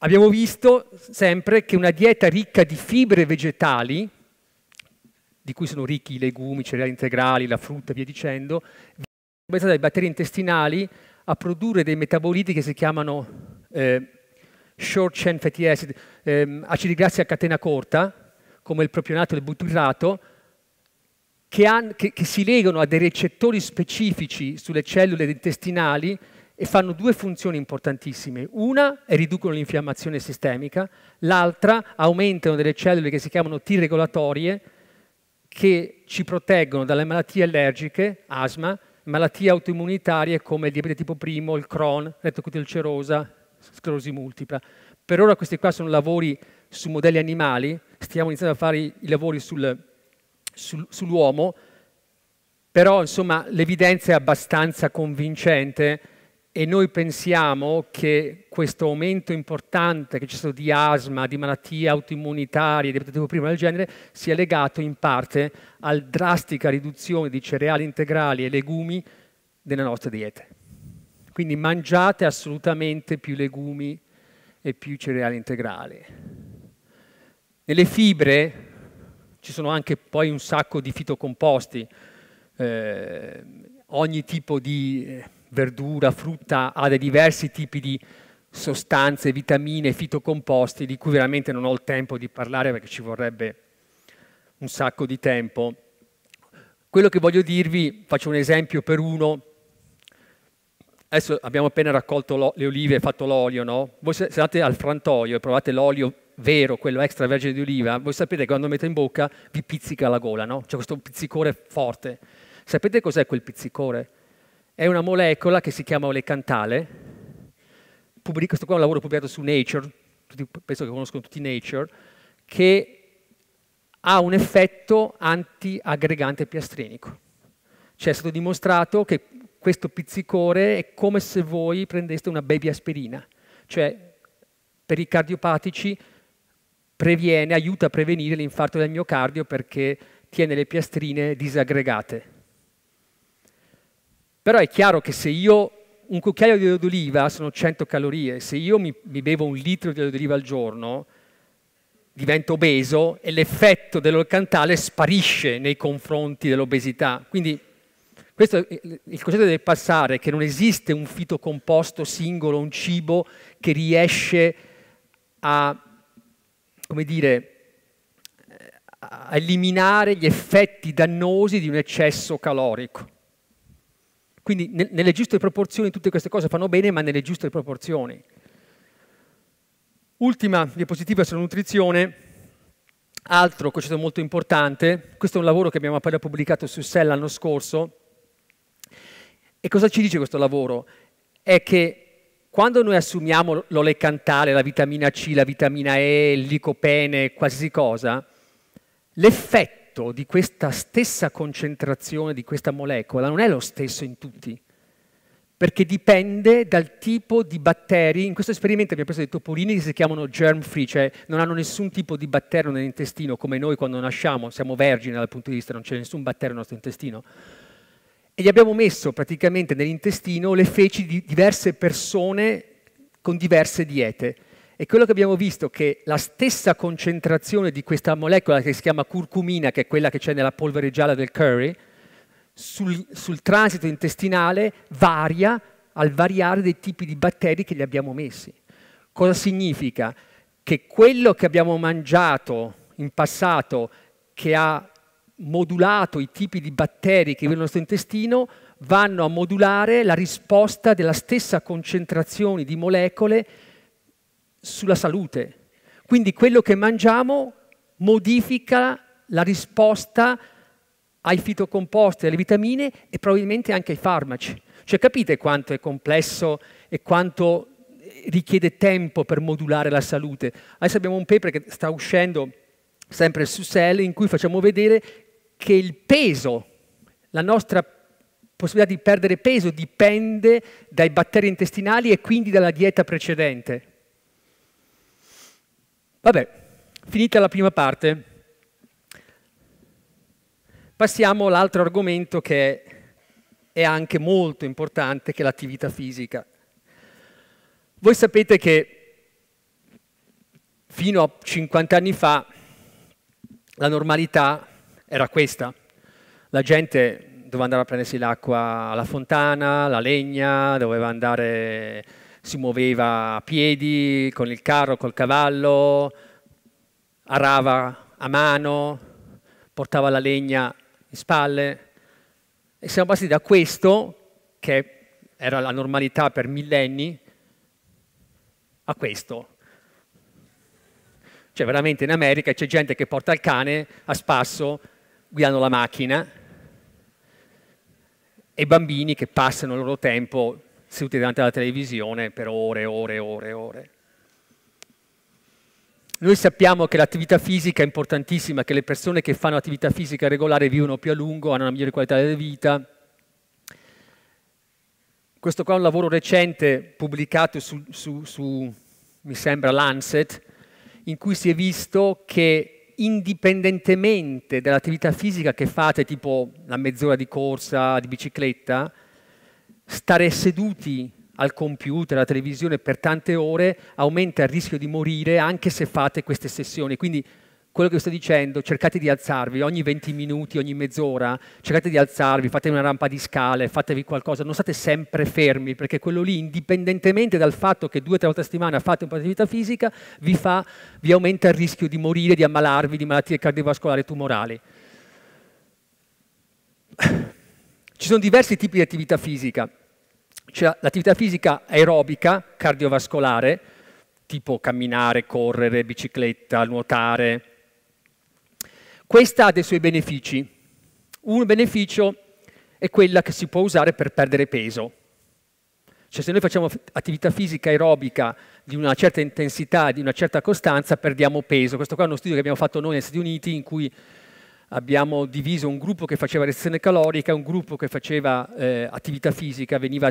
Abbiamo visto sempre che una dieta ricca di fibre vegetali, di cui sono ricchi i legumi, i cereali integrali, la frutta e via dicendo, viene dai batteri intestinali a produrre dei metaboliti che si chiamano eh, short chain fatty acid, ehm, acidi grassi a catena corta, come il propionato e il buttirato, che, che, che si legano a dei recettori specifici sulle cellule intestinali e fanno due funzioni importantissime. Una è riducono l'infiammazione sistemica, l'altra aumentano delle cellule che si chiamano T regolatorie che ci proteggono dalle malattie allergiche, asma, malattie autoimmunitarie come il diabete tipo primo, il Crohn, retrocutilcerosa, sclerosi multipla. Per ora questi qua sono lavori su modelli animali, stiamo iniziando a fare i lavori sul, sul, sull'uomo, però insomma l'evidenza è abbastanza convincente e noi pensiamo che questo aumento importante che c'è stato di asma, di malattie autoimmunitarie, di protettivo prima del genere, sia legato in parte alla drastica riduzione di cereali integrali e legumi delle nostra dieta. Quindi mangiate assolutamente più legumi e più cereali integrali. Nelle fibre ci sono anche poi un sacco di fitocomposti, eh, ogni tipo di eh, verdura, frutta, ha dei diversi tipi di sostanze, vitamine, fitocomposti, di cui veramente non ho il tempo di parlare perché ci vorrebbe un sacco di tempo. Quello che voglio dirvi, faccio un esempio per uno, adesso abbiamo appena raccolto le olive e fatto l'olio, no? Voi se andate al frantoio e provate l'olio vero, quello extravergine di oliva, voi sapete che quando lo mette in bocca vi pizzica la gola, no? C'è questo pizzicore forte. Sapete cos'è quel pizzicore? è una molecola che si chiama olecantale, Pubblico, questo qua è un lavoro pubblicato su Nature, tutti, penso che conoscono tutti Nature, che ha un effetto antiaggregante piastrinico. Cioè è stato dimostrato che questo pizzicore è come se voi prendeste una baby aspirina, cioè per i cardiopatici previene, aiuta a prevenire l'infarto del miocardio perché tiene le piastrine disaggregate. Però è chiaro che se io un cucchiaio di olio d'oliva sono 100 calorie, se io mi, mi bevo un litro di olio d'oliva al giorno divento obeso e l'effetto dell'olcantale sparisce nei confronti dell'obesità. Quindi questo, il concetto deve passare che non esiste un fitocomposto singolo, un cibo che riesce a, come dire, a eliminare gli effetti dannosi di un eccesso calorico. Quindi ne, nelle giuste proporzioni tutte queste cose fanno bene, ma nelle giuste proporzioni. Ultima diapositiva sulla nutrizione, altro concetto molto importante, questo è un lavoro che abbiamo appena pubblicato su Cell l'anno scorso, e cosa ci dice questo lavoro? È che quando noi assumiamo l'olecantale, la vitamina C, la vitamina E, il licopene, qualsiasi cosa, l'effetto effetto di questa stessa concentrazione di questa molecola non è lo stesso in tutti, perché dipende dal tipo di batteri. In questo esperimento abbiamo preso dei topolini che si chiamano germ free, cioè non hanno nessun tipo di batterio nell'intestino, come noi quando nasciamo, siamo vergini dal punto di vista, non c'è nessun batterio nel nostro intestino. E gli abbiamo messo praticamente nell'intestino le feci di diverse persone con diverse diete e quello che abbiamo visto è che la stessa concentrazione di questa molecola che si chiama curcumina, che è quella che c'è nella polvere gialla del curry, sul, sul transito intestinale varia al variare dei tipi di batteri che gli abbiamo messi. Cosa significa? Che quello che abbiamo mangiato in passato che ha modulato i tipi di batteri che vivono nel nostro intestino vanno a modulare la risposta della stessa concentrazione di molecole sulla salute. Quindi quello che mangiamo modifica la risposta ai fitocomposti, alle vitamine e probabilmente anche ai farmaci. Cioè capite quanto è complesso e quanto richiede tempo per modulare la salute. Adesso abbiamo un paper che sta uscendo sempre su Cell in cui facciamo vedere che il peso, la nostra possibilità di perdere peso dipende dai batteri intestinali e quindi dalla dieta precedente. Vabbè, finita la prima parte, passiamo all'altro argomento che è anche molto importante, che è l'attività fisica. Voi sapete che fino a 50 anni fa la normalità era questa. La gente doveva andare a prendersi l'acqua alla fontana, la legna, doveva andare si muoveva a piedi, con il carro, col cavallo, arava a mano, portava la legna in spalle. E siamo passati da questo, che era la normalità per millenni, a questo. Cioè veramente in America c'è gente che porta il cane a spasso guidando la macchina e bambini che passano il loro tempo seduti davanti alla televisione per ore e ore e ore e ore. Noi sappiamo che l'attività fisica è importantissima, che le persone che fanno attività fisica regolare vivono più a lungo, hanno una migliore qualità della vita. Questo qua è un lavoro recente pubblicato su, su, su mi sembra, Lancet, in cui si è visto che indipendentemente dall'attività fisica che fate, tipo la mezz'ora di corsa, di bicicletta, Stare seduti al computer, alla televisione per tante ore aumenta il rischio di morire anche se fate queste sessioni. Quindi quello che vi sto dicendo, cercate di alzarvi ogni 20 minuti, ogni mezz'ora, cercate di alzarvi, fate una rampa di scale, fatevi qualcosa, non state sempre fermi, perché quello lì, indipendentemente dal fatto che due o tre volte a settimana fate un po' di attività fisica, vi, fa, vi aumenta il rischio di morire, di ammalarvi di malattie cardiovascolari e tumorali. Ci sono diversi tipi di attività fisica cioè l'attività fisica aerobica, cardiovascolare, tipo camminare, correre, bicicletta, nuotare. Questa ha dei suoi benefici. Un beneficio è quella che si può usare per perdere peso. Cioè se noi facciamo attività fisica aerobica di una certa intensità, di una certa costanza, perdiamo peso. Questo qua è uno studio che abbiamo fatto noi negli Stati Uniti in cui abbiamo diviso un gruppo che faceva restrizione calorica, un gruppo che faceva eh, attività fisica, veniva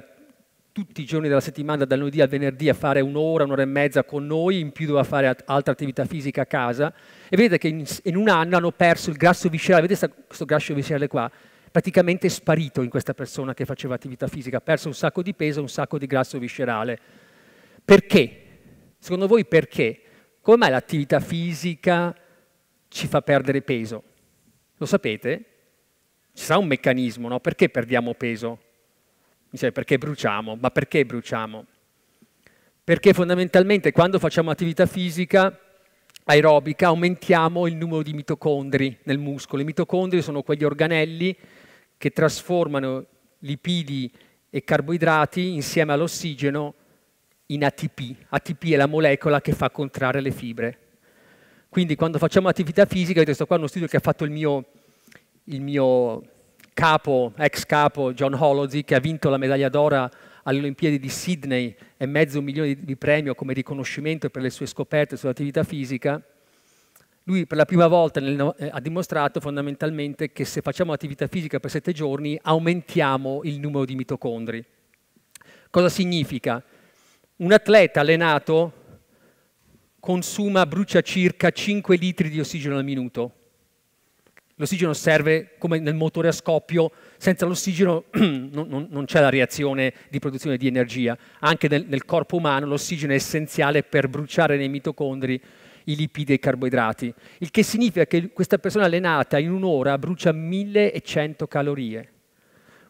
tutti i giorni della settimana, dal lunedì al venerdì, a fare un'ora, un'ora e mezza con noi, in più doveva fare altra attività fisica a casa, e vedete che in, in un anno hanno perso il grasso viscerale, vedete questo grasso viscerale qua, praticamente è sparito in questa persona che faceva attività fisica, ha perso un sacco di peso, e un sacco di grasso viscerale. Perché? Secondo voi perché? Come mai l'attività fisica ci fa perdere peso? Lo sapete? Ci sarà un meccanismo, no? Perché perdiamo peso? Dice perché bruciamo? Ma perché bruciamo? Perché fondamentalmente quando facciamo attività fisica aerobica aumentiamo il numero di mitocondri nel muscolo. I mitocondri sono quegli organelli che trasformano lipidi e carboidrati insieme all'ossigeno in ATP. ATP è la molecola che fa contrarre le fibre. Quindi quando facciamo attività fisica, questo qua è uno studio che ha fatto il mio, il mio capo, ex capo John Holozy, che ha vinto la medaglia d'oro alle Olimpiadi di Sydney e mezzo milione di premio come riconoscimento per le sue scoperte sull'attività fisica, lui per la prima volta nel, eh, ha dimostrato fondamentalmente che se facciamo attività fisica per sette giorni aumentiamo il numero di mitocondri. Cosa significa? Un atleta allenato consuma, brucia circa 5 litri di ossigeno al minuto L'ossigeno serve come nel motore a scoppio, senza l'ossigeno non, non c'è la reazione di produzione di energia. Anche nel, nel corpo umano l'ossigeno è essenziale per bruciare nei mitocondri i lipidi e i carboidrati, il che significa che questa persona allenata in un'ora brucia 1100 calorie.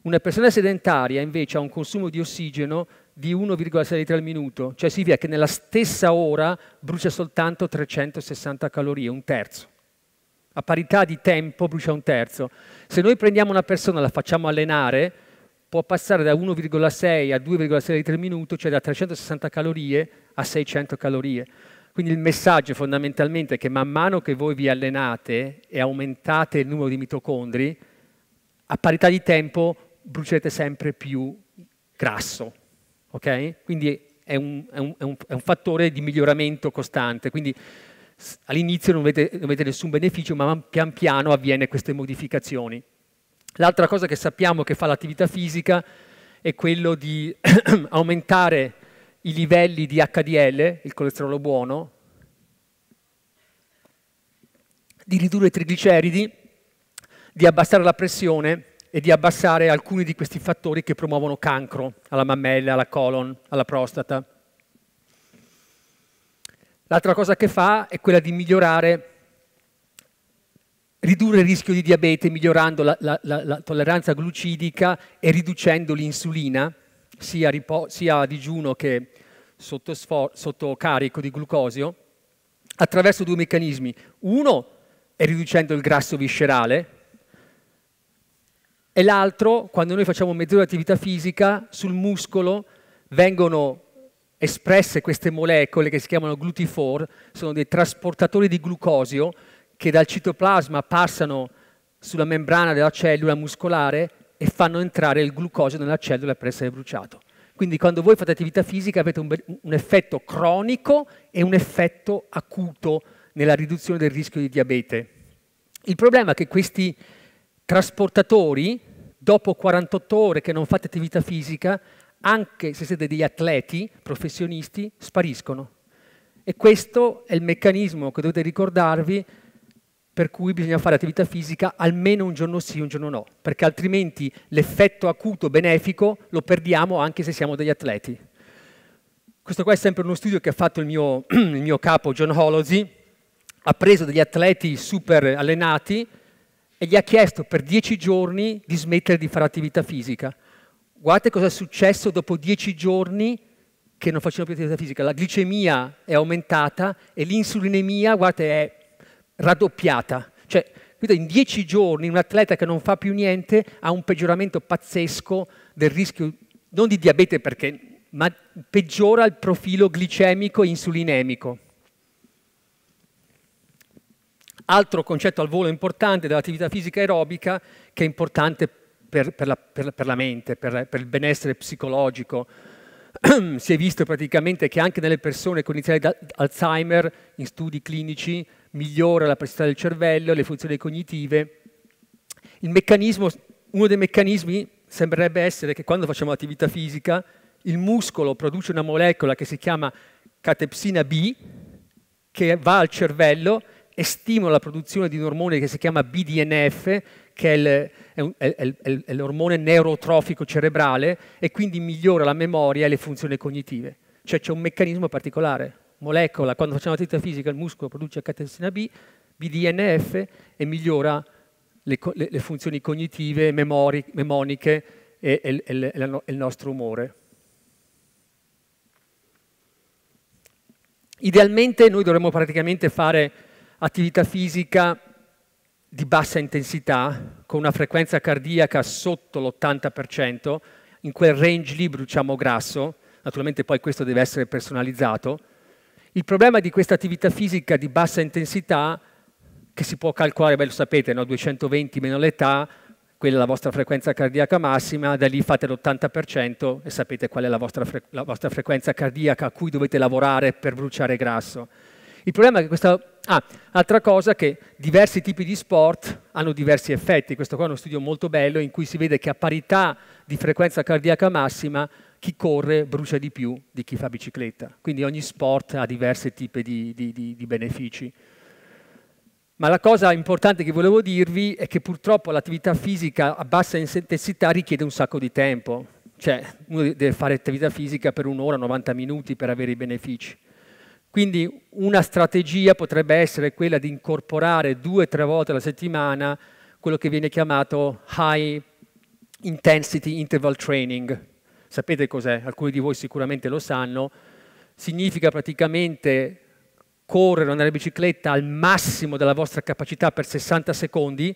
Una persona sedentaria invece ha un consumo di ossigeno di 1,6 litri al minuto, cioè significa che nella stessa ora brucia soltanto 360 calorie, un terzo a parità di tempo brucia un terzo. Se noi prendiamo una persona e la facciamo allenare, può passare da 1,6 a 2,6 litri al minuto, cioè da 360 calorie a 600 calorie. Quindi il messaggio fondamentalmente è che man mano che voi vi allenate e aumentate il numero di mitocondri, a parità di tempo brucerete sempre più grasso. Okay? Quindi è un, è, un, è, un, è un fattore di miglioramento costante. Quindi All'inizio non avete, non avete nessun beneficio, ma pian piano avviene queste modificazioni. L'altra cosa che sappiamo che fa l'attività fisica è quello di aumentare i livelli di HDL, il colesterolo buono, di ridurre i trigliceridi, di abbassare la pressione e di abbassare alcuni di questi fattori che promuovono cancro alla mammella, alla colon, alla prostata. L'altra cosa che fa è quella di migliorare, ridurre il rischio di diabete migliorando la, la, la, la tolleranza glucidica e riducendo l'insulina, sia, sia, a digiuno che sotto, sotto carico di glucosio, attraverso due meccanismi. Uno è riducendo il grasso viscerale, e l'altro, quando noi facciamo mezz'ora di attività fisica, sul muscolo vengono espresse queste molecole che si chiamano glutifor, sono dei trasportatori di glucosio che dal citoplasma passano sulla membrana della cellula muscolare e fanno entrare il glucosio nella cellula per essere bruciato. Quindi quando voi fate attività fisica avete un, un effetto cronico e un effetto acuto nella riduzione del rischio di diabete. Il problema è che questi trasportatori, dopo 48 ore che non fate attività fisica, anche se siete degli atleti professionisti, spariscono. E questo è il meccanismo che dovete ricordarvi per cui bisogna fare attività fisica almeno un giorno sì, un giorno no, perché altrimenti l'effetto acuto benefico lo perdiamo anche se siamo degli atleti. Questo qua è sempre uno studio che ha fatto il mio, il mio capo John Holozy, ha preso degli atleti super allenati e gli ha chiesto per dieci giorni di smettere di fare attività fisica Guardate cosa è successo dopo dieci giorni che non facevano più attività fisica. La glicemia è aumentata e l'insulinemia, guardate, è raddoppiata. Cioè, in dieci giorni un atleta che non fa più niente ha un peggioramento pazzesco del rischio, non di diabete perché, ma peggiora il profilo glicemico e insulinemico. Altro concetto al volo importante dell'attività fisica aerobica che è importante per per, per, la, per, per la, mente, per, il benessere psicologico. si è visto praticamente che anche nelle persone con iniziale Alzheimer, in studi clinici, migliora la plasticità del cervello, le funzioni cognitive. uno dei meccanismi sembrerebbe essere che quando facciamo attività fisica, il muscolo produce una molecola che si chiama catepsina B, che va al cervello e stimola la produzione di un ormone che si chiama BDNF, che è, il, è, un, è, è l'ormone neurotrofico cerebrale e quindi migliora la memoria e le funzioni cognitive. Cioè c'è un meccanismo particolare, molecola, quando facciamo attività fisica il muscolo produce catechina B, BDNF e migliora le, le, le funzioni cognitive, memori, memoniche e, e, e, e il nostro umore. Idealmente noi dovremmo praticamente fare attività fisica di bassa intensità, con una frequenza cardiaca sotto l'80%, in quel range lì bruciamo grasso, naturalmente poi questo deve essere personalizzato. Il problema di questa attività fisica di bassa intensità, che si può calcolare, beh lo sapete, no? 220 meno l'età, quella è la vostra frequenza cardiaca massima, da lì fate l'80% e sapete qual è la vostra, la vostra frequenza cardiaca a cui dovete lavorare per bruciare grasso. Il problema è che questa Ah, altra cosa che diversi tipi di sport hanno diversi effetti. Questo qua è uno studio molto bello in cui si vede che a parità di frequenza cardiaca massima chi corre brucia di più di chi fa bicicletta. Quindi ogni sport ha diversi tipi di, di, di, di benefici. Ma la cosa importante che volevo dirvi è che purtroppo l'attività fisica a bassa intensità richiede un sacco di tempo. Cioè, uno deve fare attività fisica per un'ora, 90 minuti per avere i benefici. Quindi una strategia potrebbe essere quella di incorporare due o tre volte alla settimana quello che viene chiamato high intensity interval training. Sapete cos'è? Alcuni di voi sicuramente lo sanno. Significa praticamente correre nella bicicletta al massimo della vostra capacità per 60 secondi,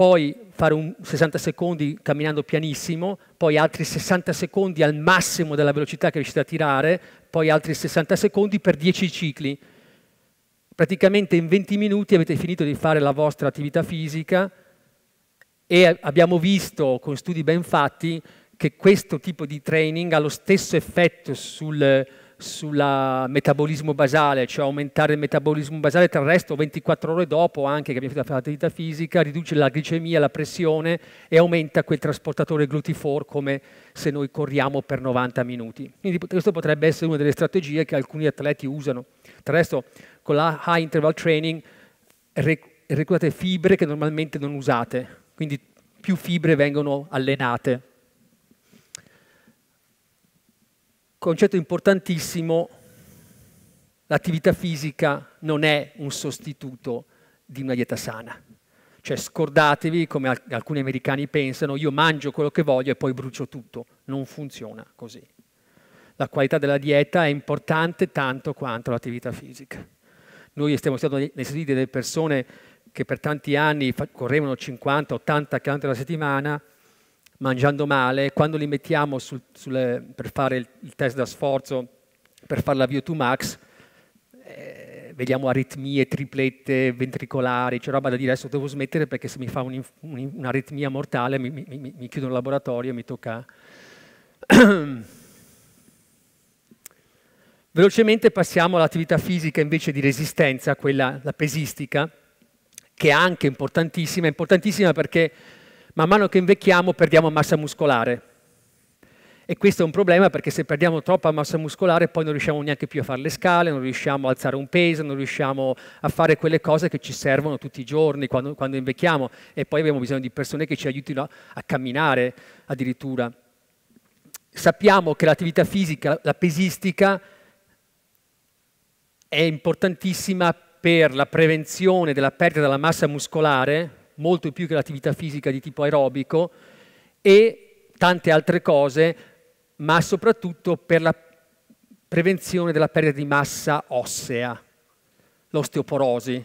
poi fare un 60 secondi camminando pianissimo, poi altri 60 secondi al massimo della velocità che riuscite a tirare, poi altri 60 secondi per 10 cicli. Praticamente in 20 minuti avete finito di fare la vostra attività fisica e abbiamo visto con studi ben fatti che questo tipo di training ha lo stesso effetto sul, sul metabolismo basale, cioè aumentare il metabolismo basale, tra il resto 24 ore dopo anche che abbiamo fatto l'attività fisica, riduce la glicemia, la pressione e aumenta quel trasportatore glutifor come se noi corriamo per 90 minuti. Quindi questo potrebbe essere una delle strategie che alcuni atleti usano. Tra il resto con la high interval training reclutate fibre che normalmente non usate, quindi più fibre vengono allenate concetto importantissimo, l'attività fisica non è un sostituto di una dieta sana. Cioè scordatevi, come alcuni americani pensano, io mangio quello che voglio e poi brucio tutto. Non funziona così. La qualità della dieta è importante tanto quanto l'attività fisica. Noi stiamo stando nei studi delle persone che per tanti anni correvano 50-80 km alla settimana, mangiando male, quando li mettiamo sul, sulle, eh, per fare il, il, test da sforzo, per fare la VO2 max, eh, vediamo aritmie, triplette, ventricolari, c'è roba da dire adesso devo smettere perché se mi fa un'aritmia un, un mortale mi, mi, mi, mi chiudono il laboratorio e mi tocca... Velocemente passiamo all'attività fisica invece di resistenza, quella la pesistica, che è anche importantissima, importantissima perché Man mano che invecchiamo perdiamo massa muscolare. E questo è un problema perché se perdiamo troppa massa muscolare poi non riusciamo neanche più a fare le scale, non riusciamo a alzare un peso, non riusciamo a fare quelle cose che ci servono tutti i giorni quando, quando invecchiamo e poi abbiamo bisogno di persone che ci aiutino a camminare addirittura. Sappiamo che l'attività fisica, la pesistica, è importantissima per la prevenzione della perdita della massa muscolare molto più che l'attività fisica di tipo aerobico e tante altre cose, ma soprattutto per la prevenzione della perdita di massa ossea, l'osteoporosi.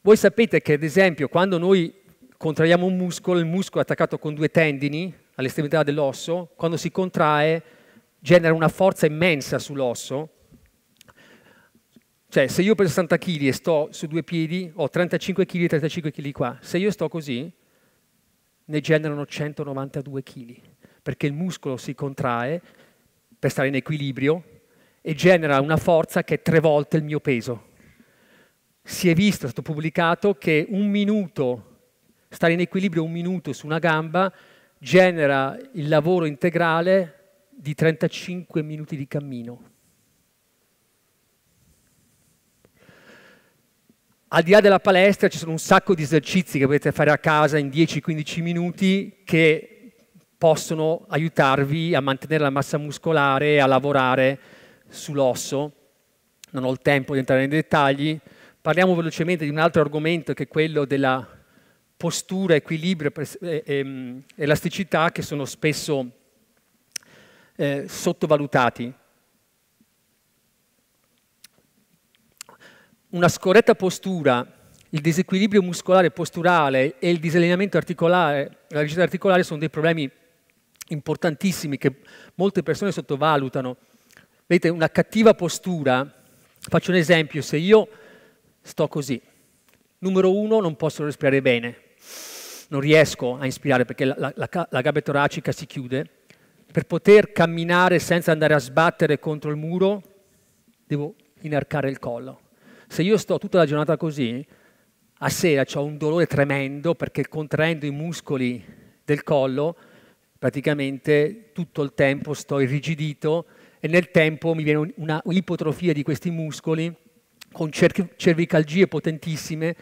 Voi sapete che ad esempio quando noi contraiamo un muscolo, il muscolo è attaccato con due tendini all'estremità dell'osso, quando si contrae genera una forza immensa sull'osso cioè, se io peso 60 kg e sto su due piedi, ho 35 kg e 35 kg qua. Se io sto così, ne generano 192 kg, perché il muscolo si contrae per stare in equilibrio e genera una forza che è tre volte il mio peso. Si è visto, è stato pubblicato, che un minuto, stare in equilibrio un minuto su una gamba, genera il lavoro integrale di 35 minuti di cammino. Al di là della palestra ci sono un sacco di esercizi che potete fare a casa in 10-15 minuti che possono aiutarvi a mantenere la massa muscolare, e a lavorare sull'osso. Non ho il tempo di entrare nei dettagli. Parliamo velocemente di un altro argomento che è quello della postura, equilibrio e ehm, elasticità che sono spesso eh, sottovalutati. una scorretta postura, il disequilibrio muscolare posturale e il disallineamento articolare, la rigidità articolare sono dei problemi importantissimi che molte persone sottovalutano. Vedete, una cattiva postura, faccio un esempio, se io sto così, numero uno non posso respirare bene, non riesco a inspirare perché la, la, la gabbia toracica si chiude, per poter camminare senza andare a sbattere contro il muro devo inarcare il collo. Se io sto tutta la giornata così, a sera ho un dolore tremendo perché contraendo i muscoli del collo, praticamente tutto il tempo sto irrigidito e nel tempo mi viene una ipotrofia di questi muscoli con cer- cervicalgie potentissime,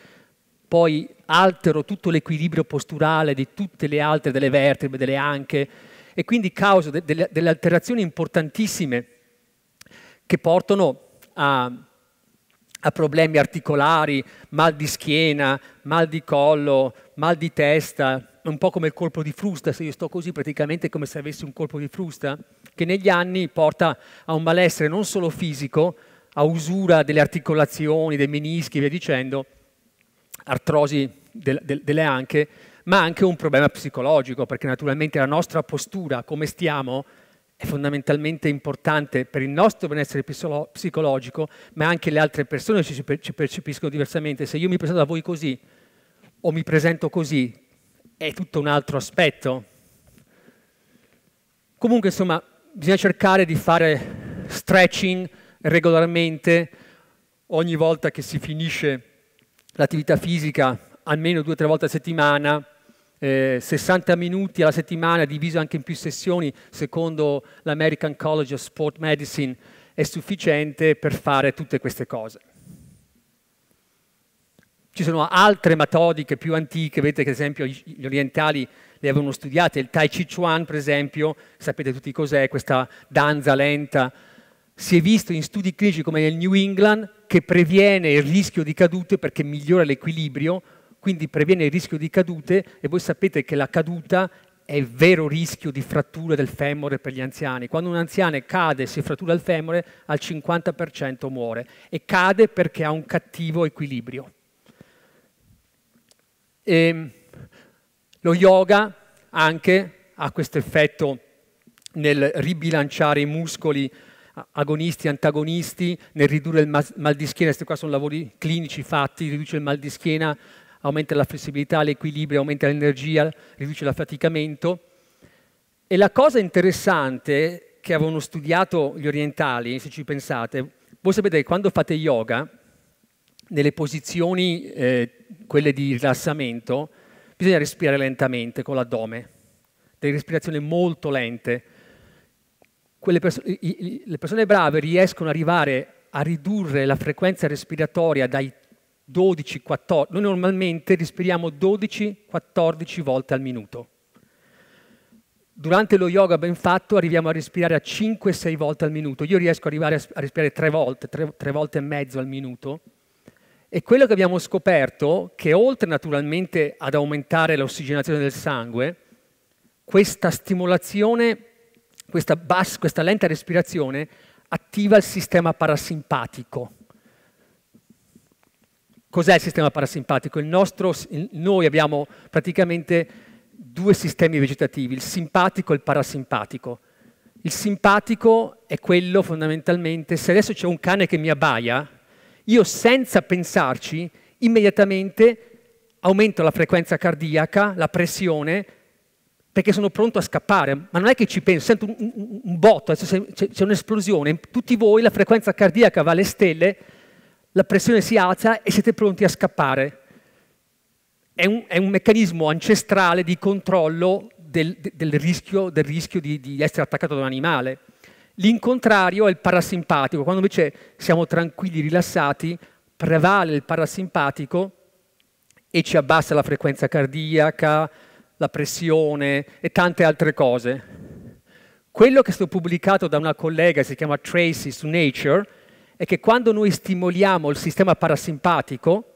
poi altero tutto l'equilibrio posturale di tutte le altre, delle vertebre, delle anche, e quindi causa de- delle alterazioni importantissime che portano a ha problemi articolari, mal di schiena, mal di collo, mal di testa, un po' come il colpo di frusta, se io sto così praticamente come se avessi un colpo di frusta, che negli anni porta a un malessere non solo fisico, a usura delle articolazioni, dei menischi e via dicendo, artrosi del, del, delle anche, ma anche un problema psicologico, perché naturalmente la nostra postura, come stiamo, è fondamentalmente importante per il nostro benessere psicologico, ma anche le altre persone ci, percepiscono diversamente. Se io mi presento a voi così o mi presento così, è tutto un altro aspetto. Comunque, insomma, bisogna cercare di fare stretching regolarmente ogni volta che si finisce l'attività fisica, almeno due o tre volte a settimana, eh, 60 minuti alla settimana, diviso anche in più sessioni, secondo l'American College of Sport Medicine, è sufficiente per fare tutte queste cose. Ci sono altre metodiche più antiche, vedete che ad esempio gli orientali le avevano studiate, il Tai Chi Chuan per esempio, sapete tutti cos'è questa danza lenta, si è visto in studi clinici come nel New England che previene il rischio di cadute perché migliora l'equilibrio, quindi previene il rischio di cadute e voi sapete che la caduta è il vero rischio di frattura del femore per gli anziani. Quando un anziano cade e si frattura il femore, al 50% muore e cade perché ha un cattivo equilibrio. E ehm, lo yoga anche ha questo effetto nel ribilanciare i muscoli agonisti, antagonisti, nel ridurre il mal di schiena, questi qua sono lavori clinici fatti, riduce il mal di schiena aumenta la flessibilità, l'equilibrio, aumenta l'energia, riduce l'affaticamento. E la cosa interessante che avevano studiato gli orientali, se ci pensate, voi sapete che quando fate yoga, nelle posizioni, eh, quelle di rilassamento, bisogna respirare lentamente con l'addome, delle respirazioni molto lente. Perso le persone brave riescono ad arrivare a ridurre la frequenza respiratoria dai 12, 14, noi normalmente respiriamo 12-14 volte al minuto. Durante lo yoga ben fatto arriviamo a respirare a 5-6 volte al minuto. Io riesco ad arrivare a respirare 3 volte, 3, 3 volte e mezzo al minuto. E quello che abbiamo scoperto, che oltre naturalmente ad aumentare l'ossigenazione del sangue, questa stimolazione, questa, bas, questa lenta respirazione attiva il sistema parasimpatico Cos'è il sistema parasimpatico? Il nostro, il, noi abbiamo praticamente due sistemi vegetativi, il simpatico e il parasimpatico. Il simpatico è quello fondamentalmente, se adesso c'è un cane che mi abbaia, io senza pensarci immediatamente aumento la frequenza cardiaca, la pressione, perché sono pronto a scappare, ma non è che ci penso, sento un, un, un botto, c'è, un'esplosione, tutti voi la frequenza cardiaca va alle stelle, la pressione si alza e siete pronti a scappare. È un, è un meccanismo ancestrale di controllo del, del rischio, del rischio di, di essere attaccato da un animale. L'incontrario è il parasimpatico, quando invece siamo tranquilli, rilassati, prevale il parasimpatico e ci abbassa la frequenza cardiaca, la pressione e tante altre cose. Quello che è stato pubblicato da una collega, si chiama Tracy, su Nature, è che quando noi stimoliamo il sistema parasimpatico,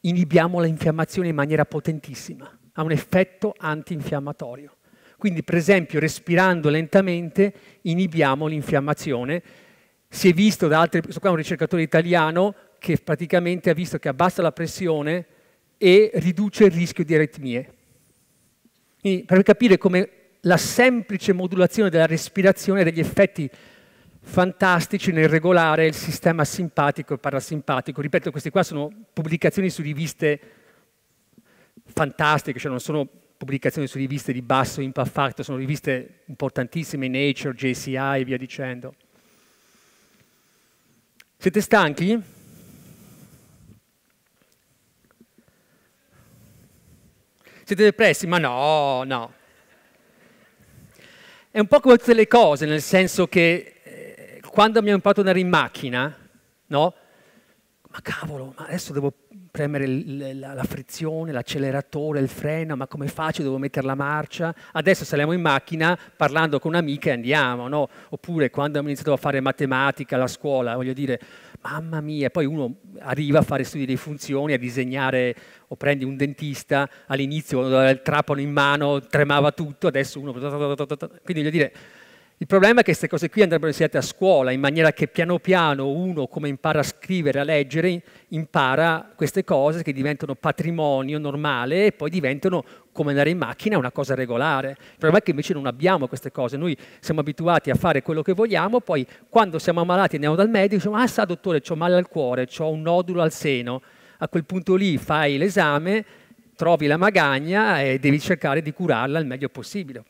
inibiamo l'infiammazione in maniera potentissima, ha un effetto antinfiammatorio. Quindi, per esempio, respirando lentamente inibiamo l'infiammazione. Si è visto da altri, questo qua è un ricercatore italiano che praticamente ha visto che abbassa la pressione e riduce il rischio di aritmie. Quindi, per capire come la semplice modulazione della respirazione ha degli effetti fantastici nel regolare il sistema simpatico e parasimpatico. Ripeto, queste qua sono pubblicazioni su riviste fantastiche, cioè non sono pubblicazioni su riviste di basso impact factor, sono riviste importantissime, Nature, JCI e via dicendo. Siete stanchi? Siete depressi? Ma no, no. È un po' come tutte le cose, nel senso che quando mi abbiamo imparato ad andare in macchina, no? Ma cavolo, ma adesso devo premere il, la, la, frizione, l'acceleratore, il freno, ma come faccio? Devo mettere la marcia? Adesso saliamo in macchina parlando con un'amica e andiamo, no? Oppure quando abbiamo iniziato a fare matematica alla scuola, voglio dire, mamma mia, poi uno arriva a fare studi di funzioni, a disegnare, o prendi un dentista, all'inizio quando aveva il trapano in mano tremava tutto, adesso uno... Quindi voglio dire il problema è che queste cose qui andrebbero insegnate a scuola, in maniera che piano piano uno, come impara a scrivere, a leggere, impara queste cose che diventano patrimonio normale e poi diventano, come andare in macchina, una cosa regolare. Il problema è che invece non abbiamo queste cose. Noi siamo abituati a fare quello che vogliamo, poi quando siamo ammalati andiamo dal medico e diciamo «Ah, sa, dottore, ho male al cuore, ho un nodulo al seno». A quel punto lì fai l'esame, trovi la magagna e devi cercare di curarla il meglio possibile.